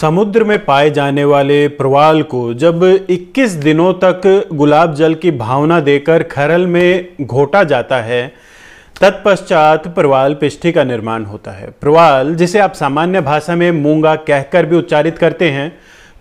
समुद्र में पाए जाने वाले प्रवाल को जब 21 दिनों तक गुलाब जल की भावना देकर खरल में घोटा जाता है तत्पश्चात प्रवाल पिष्ठी का निर्माण होता है प्रवाल जिसे आप सामान्य भाषा में मूंगा कहकर भी उच्चारित करते हैं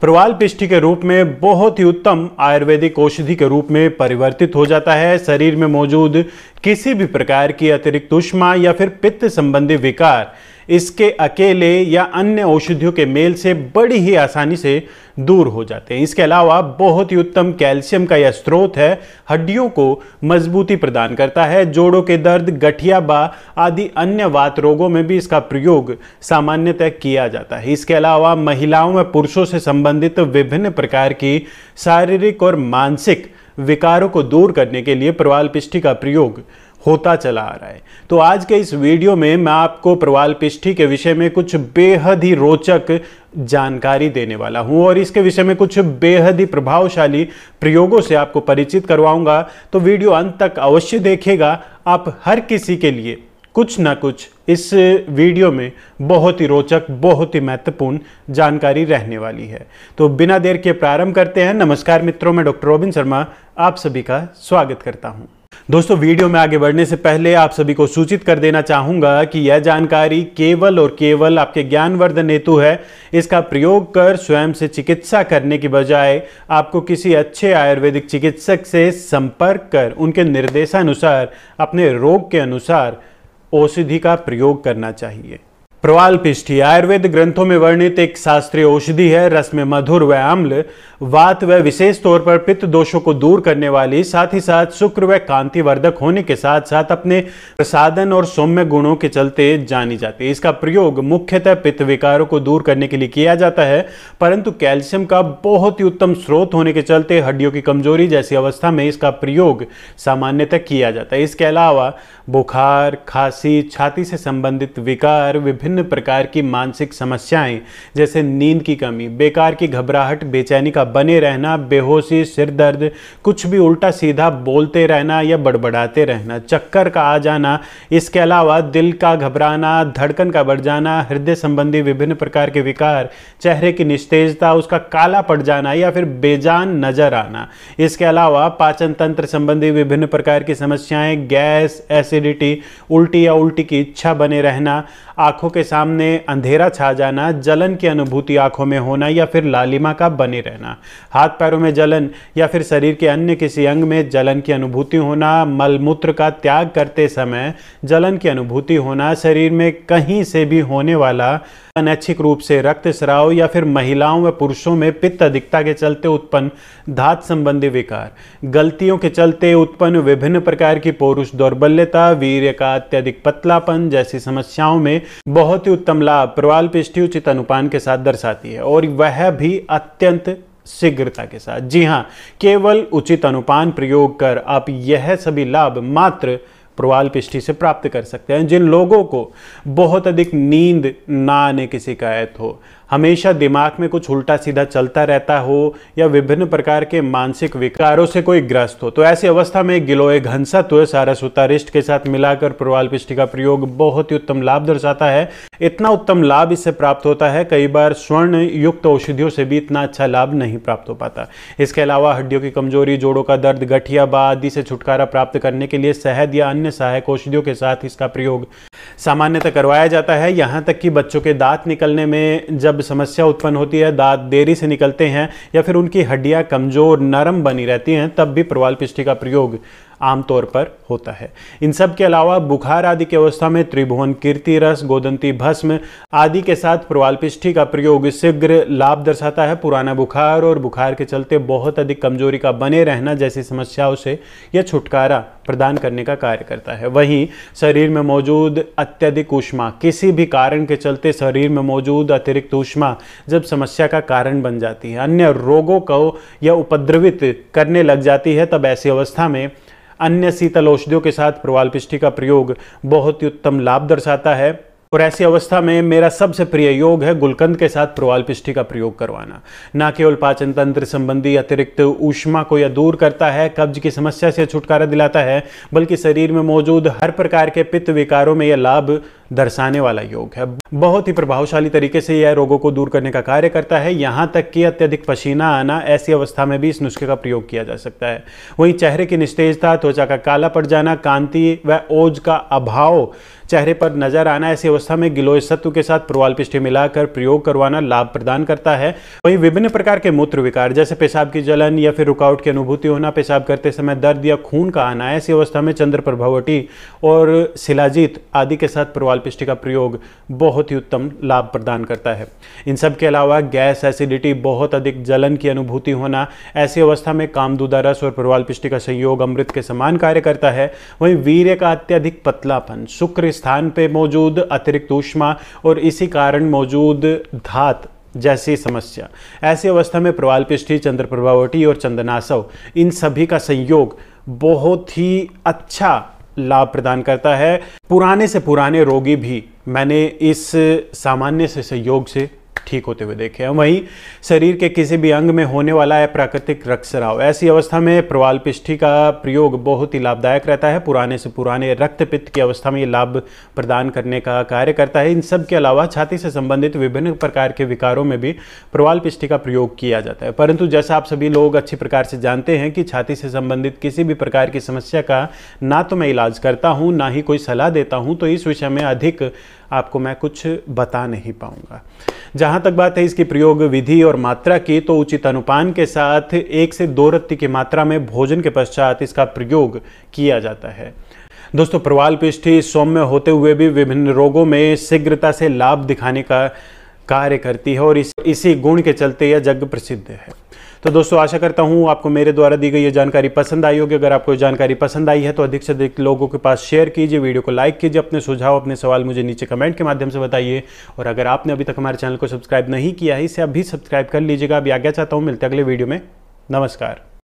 प्रवाल पिष्ठी के रूप में बहुत ही उत्तम आयुर्वेदिक औषधि के रूप में परिवर्तित हो जाता है शरीर में मौजूद किसी भी प्रकार की अतिरिक्त उष्मा या फिर पित्त संबंधी विकार इसके अकेले या अन्य औषधियों के मेल से बड़ी ही आसानी से दूर हो जाते हैं इसके अलावा बहुत ही उत्तम कैल्शियम का यह स्रोत है हड्डियों को मजबूती प्रदान करता है जोड़ों के दर्द गठिया बा आदि अन्य वात रोगों में भी इसका प्रयोग सामान्यतः किया जाता है इसके अलावा महिलाओं व पुरुषों से संबंधित विभिन्न प्रकार की शारीरिक और मानसिक विकारों को दूर करने के लिए प्रवाल पिष्टी का प्रयोग होता चला आ रहा है तो आज के इस वीडियो में मैं आपको प्रवाल पिष्ठी के विषय में कुछ बेहद ही रोचक जानकारी देने वाला हूं और इसके विषय में कुछ बेहद ही प्रभावशाली प्रयोगों से आपको परिचित करवाऊंगा तो वीडियो अंत तक अवश्य देखेगा आप हर किसी के लिए कुछ ना कुछ इस वीडियो में बहुत ही रोचक बहुत ही महत्वपूर्ण जानकारी रहने वाली है तो बिना देर के प्रारंभ करते हैं नमस्कार मित्रों मैं डॉक्टर रोबिन शर्मा आप सभी का स्वागत करता हूं दोस्तों वीडियो में आगे बढ़ने से पहले आप सभी को सूचित कर देना चाहूँगा कि यह जानकारी केवल और केवल आपके ज्ञानवर्धन हेतु है इसका प्रयोग कर स्वयं से चिकित्सा करने की बजाय आपको किसी अच्छे आयुर्वेदिक चिकित्सक से संपर्क कर उनके निर्देशानुसार अपने रोग के अनुसार औषधि का प्रयोग करना चाहिए प्रवाल पिष्ठी आयुर्वेद ग्रंथों में वर्णित एक शास्त्रीय औषधि है रस में मधुर व अम्ल वात व विशेष तौर पर पित्त दोषों को दूर करने वाली साथ ही साथ शुक्र व कांतिवर्धक होने के साथ साथ अपने प्रसादन और सौम्य गुणों के चलते जानी जाती है इसका प्रयोग मुख्यतः पित्त विकारों को दूर करने के लिए किया जाता है परंतु कैल्शियम का बहुत ही उत्तम स्रोत होने के चलते हड्डियों की कमजोरी जैसी अवस्था में इसका प्रयोग सामान्यतः किया जाता है इसके अलावा बुखार खांसी छाती से संबंधित विकार विभिन्न विभिन्न प्रकार की मानसिक समस्याएं जैसे नींद की कमी बेकार की घबराहट बेचैनी का बने रहना बेहोशी सिर दर्द कुछ भी उल्टा सीधा बोलते रहना या बड़बड़ाते रहना चक्कर का आ जाना इसके अलावा दिल का घबराना धड़कन का बढ़ जाना हृदय संबंधी विभिन्न प्रकार के विकार चेहरे की निस्तेजता उसका काला पड़ जाना या फिर बेजान नजर आना इसके अलावा पाचन तंत्र संबंधी विभिन्न प्रकार की समस्याएं गैस एसिडिटी उल्टी या उल्टी की इच्छा बने रहना आंखों के के सामने अंधेरा छा जाना जलन की अनुभूति आंखों में होना या फिर लालिमा का बने रहना हाथ पैरों में जलन या फिर शरीर के अन्य किसी अंग में जलन की अनुभूति होना मलमूत्र का त्याग करते समय जलन की अनुभूति होना शरीर में कहीं से भी होने वाला अनैच्छिक रूप से रक्त स्राव या फिर महिलाओं व पुरुषों में पित्त अधिकता के चलते उत्पन्न धात संबंधी विकार गलतियों के चलते उत्पन्न विभिन्न प्रकार की पौरुष दौर्बल्यता वीर्य का अत्यधिक पतलापन जैसी समस्याओं में बहुत बहुत ही उत्तम लाभ प्रवाल पृष्ठी उचित अनुपान के साथ दर्शाती है और वह भी अत्यंत शीघ्रता के साथ जी हाँ केवल उचित अनुपान प्रयोग कर आप यह सभी लाभ मात्र प्रवाल पिष्टि से प्राप्त कर सकते हैं जिन लोगों को बहुत अधिक नींद ना आने की शिकायत हो हमेशा दिमाग में कुछ उल्टा सीधा चलता रहता हो या विभिन्न प्रकार के मानसिक विकारों से कोई ग्रस्त हो तो ऐसी अवस्था में गिलोय घनसा तो सारस्वतारिष्ट के साथ मिलाकर प्रवाल पिष्टि का प्रयोग बहुत ही उत्तम लाभ दर्शाता है इतना उत्तम लाभ इससे प्राप्त होता है कई बार स्वर्ण युक्त औषधियों से भी इतना अच्छा लाभ नहीं प्राप्त हो पाता इसके अलावा हड्डियों की कमजोरी जोड़ों का दर्द गठिया बा आदि से छुटकारा प्राप्त करने के लिए शहद या अन्य सहायक औषधियों के साथ इसका प्रयोग सामान्यतः करवाया जाता है यहाँ तक कि बच्चों के दांत निकलने में जब समस्या उत्पन्न होती है दांत देरी से निकलते हैं या फिर उनकी हड्डियाँ कमज़ोर नरम बनी रहती हैं तब भी प्रवाल पिष्टी का प्रयोग आमतौर पर होता है इन सब के अलावा बुखार आदि की अवस्था में त्रिभुवन कीर्ति रस गोदंती भस्म आदि के साथ प्रवालपिष्ठी का प्रयोग शीघ्र लाभ दर्शाता है पुराना बुखार और बुखार के चलते बहुत अधिक कमजोरी का बने रहना जैसी समस्याओं से यह छुटकारा प्रदान करने का कार्य करता है वहीं शरीर में मौजूद अत्यधिक ऊष्मा किसी भी कारण के चलते शरीर में मौजूद अतिरिक्त ऊष्मा जब समस्या का कारण बन जाती है अन्य रोगों को यह उपद्रवित करने लग जाती है तब ऐसी अवस्था में अन्य शीतल औषधियों के साथ प्रवाल पिष्टी का प्रयोग बहुत ही उत्तम लाभ दर्शाता है और ऐसी अवस्था में मेरा सबसे प्रिय योग है गुलकंद के साथ प्रवाल पिष्टी का प्रयोग करवाना न केवल पाचन तंत्र संबंधी अतिरिक्त ऊष्मा को यह दूर करता है कब्ज की समस्या से छुटकारा दिलाता है बल्कि शरीर में मौजूद हर प्रकार के पित्त विकारों में यह लाभ दर्शाने वाला योग है बहुत ही प्रभावशाली तरीके से यह रोगों को दूर करने का कार्य करता है यहाँ तक कि अत्यधिक पसीना आना ऐसी अवस्था में भी इस नुस्खे का प्रयोग किया जा सकता है वहीं चेहरे की निस्तेजता त्वचा का काला पड़ जाना कांति व ओज का अभाव चेहरे पर नजर आना ऐसी अवस्था में गिलोय सत्व के साथ प्रवाल पिष्टी मिलाकर प्रयोग करवाना लाभ प्रदान करता है वहीं विभिन्न प्रकार के मूत्र विकार जैसे पेशाब की जलन या फिर रुकावट की अनुभूति होना पेशाब करते समय दर्द या खून का आना ऐसी अवस्था में चंद्र प्रभावटी और शिलाजीत आदि के साथ प्रवाल लालपिष्टी का प्रयोग बहुत ही उत्तम लाभ प्रदान करता है इन सब के अलावा गैस एसिडिटी बहुत अधिक जलन की अनुभूति होना ऐसी अवस्था में कामदूदा रस और प्रवाल पिष्टी का संयोग अमृत के समान कार्य करता है वहीं वीर्य का अत्यधिक पतलापन शुक्र स्थान पर मौजूद अतिरिक्त ऊष्मा और इसी कारण मौजूद धात जैसी समस्या ऐसी अवस्था में प्रवाल चंद्र प्रभावटी और चंदनासव इन सभी का संयोग बहुत ही अच्छा लाभ प्रदान करता है पुराने से पुराने रोगी भी मैंने इस सामान्य से सहयोग से ठीक होते हुए देखे हैं वहीं शरीर के किसी भी अंग में होने वाला है प्राकृतिक रक्तस्राव ऐसी अवस्था में प्रवाल पिष्ठी का प्रयोग बहुत ही लाभदायक रहता है पुराने से पुराने रक्तपित्त की अवस्था में ये लाभ प्रदान करने का कार्य करता है इन सब के अलावा छाती से संबंधित विभिन्न प्रकार के विकारों में भी प्रवाल पिष्ठी का प्रयोग किया जाता है परंतु जैसा आप सभी लोग अच्छी प्रकार से जानते हैं कि छाती से संबंधित किसी भी प्रकार की समस्या का ना तो मैं इलाज करता हूँ ना ही कोई सलाह देता हूँ तो इस विषय में अधिक आपको मैं कुछ बता नहीं पाऊँगा जहां तक बात है इसकी प्रयोग विधि और मात्रा की तो उचित अनुपान के साथ एक से दो रत्ती की मात्रा में भोजन के पश्चात इसका प्रयोग किया जाता है दोस्तों प्रवाल पिष्ठी सौम्य होते हुए भी विभिन्न रोगों में शीघ्रता से लाभ दिखाने का कार्य करती है और इस, इसी गुण के चलते यह जग प्रसिद्ध है तो दोस्तों आशा करता हूँ आपको मेरे द्वारा दी गई ये जानकारी पसंद आई होगी अगर आपको जानकारी पसंद आई है तो अधिक से अधिक लोगों के पास शेयर कीजिए वीडियो को लाइक कीजिए अपने सुझाव अपने सवाल मुझे नीचे कमेंट के माध्यम से बताइए और अगर आपने अभी तक हमारे चैनल को सब्सक्राइब नहीं किया है इसे अभी सब्सक्राइब कर लीजिएगा अभी आज्ञा चाहता हूँ मिलते अगले वीडियो में नमस्कार